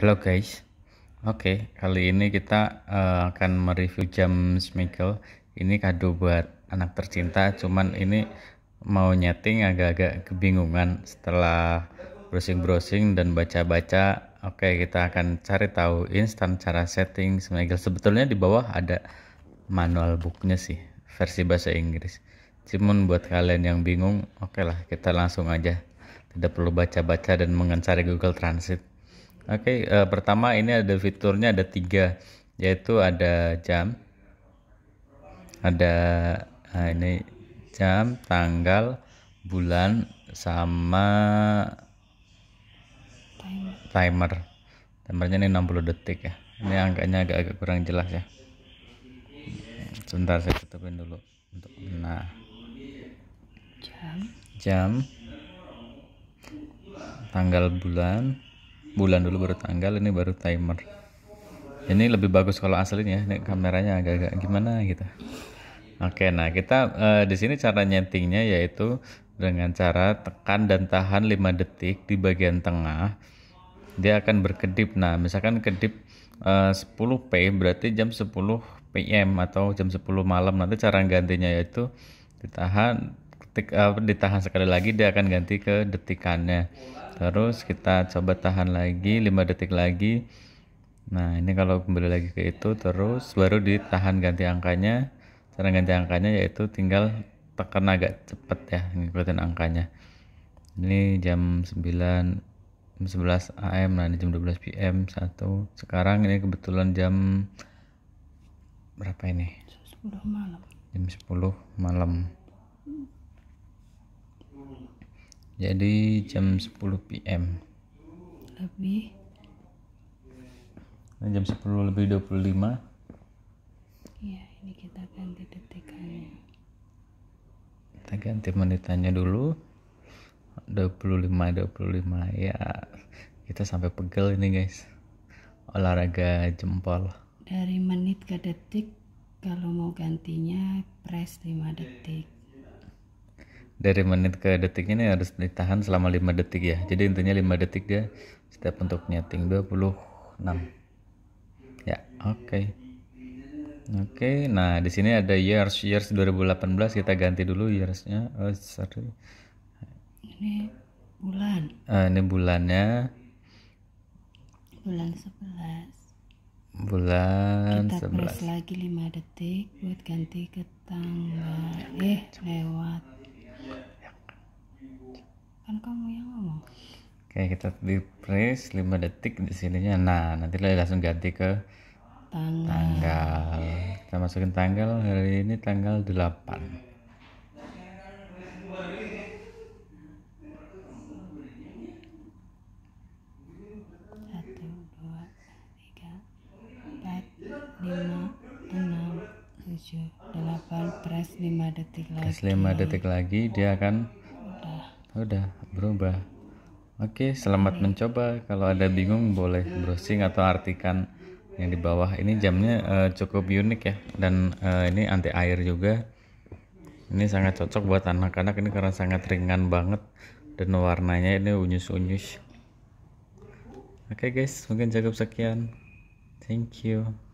Halo guys, oke okay, kali ini kita uh, akan mereview jam Schmigel. Ini kado buat anak tercinta, cuman ini mau nyeting agak-agak kebingungan setelah browsing-browsing dan baca-baca. Oke okay, kita akan cari tahu instan cara setting Schmigel. Sebetulnya di bawah ada manual booknya sih versi bahasa Inggris. Cuman buat kalian yang bingung, oke okay lah kita langsung aja. Tidak perlu baca-baca dan mengencari Google Translate. Oke, okay, uh, eh, pertama ini ada fiturnya ada tiga, yaitu ada jam, ada nah ini jam, tanggal, bulan, sama timer. Timernya ini 60 detik ya. Ini angkanya agak-agak kurang jelas ya. Sebentar saya tutupin dulu. Untuk nah. Jam. Jam. Tanggal bulan bulan dulu baru tanggal ini baru timer ini lebih bagus kalau aslinya ini kameranya agak-agak gimana gitu oke nah kita uh, di sini cara nyetingnya yaitu dengan cara tekan dan tahan 5 detik di bagian tengah dia akan berkedip nah misalkan kedip eh, uh, 10p berarti jam 10 PM atau jam 10 malam nanti cara gantinya yaitu ditahan ketik, uh, ditahan sekali lagi dia akan ganti ke detikannya terus kita coba tahan lagi 5 detik lagi nah ini kalau kembali lagi ke itu terus baru ditahan ganti angkanya cara ganti angkanya yaitu tinggal tekan agak cepat ya ngikutin angkanya ini jam 9 jam 11 AM nah ini jam 12 PM satu sekarang ini kebetulan jam berapa ini jam 10 malam jadi jam 10 PM lebih nah, jam 10 lebih 25 iya ini kita ganti detikannya kita ganti menitannya dulu 25 25 ya kita sampai pegel ini guys olahraga jempol dari menit ke detik kalau mau gantinya press 5 detik dari menit ke detik ini harus ditahan selama 5 detik ya jadi intinya 5 detik dia setiap untuk nyeting 26 ya oke okay. oke okay, nah di sini ada years years 2018 kita ganti dulu yearsnya oh sorry ini bulan uh, ini bulannya bulan 11 bulan kita 11 press lagi 5 detik buat ganti ke tanggal eh lewat kan kamu yang ngomong oke kita di press 5 detik di sininya nah nanti langsung ganti ke tanggal, tanggal. kita masukin tanggal hari ini tanggal 8 5 detik lagi. Press 5 detik lagi dia akan udah berubah oke selamat mencoba kalau ada bingung boleh browsing atau artikan yang di bawah ini jamnya uh, cukup unik ya dan uh, ini anti air juga ini sangat cocok buat anak-anak ini karena sangat ringan banget dan warnanya ini unyus-unyus oke okay guys mungkin cukup sekian thank you